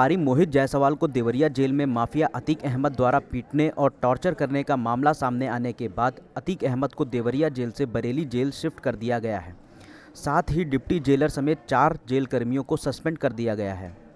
व्यापारी मोहित जायसवाल को देवरिया जेल में माफिया अतीक अहमद द्वारा पीटने और टॉर्चर करने का मामला सामने आने के बाद अतीक अहमद को देवरिया जेल से बरेली जेल शिफ्ट कर दिया गया है साथ ही डिप्टी जेलर समेत चार जेल कर्मियों को सस्पेंड कर दिया गया है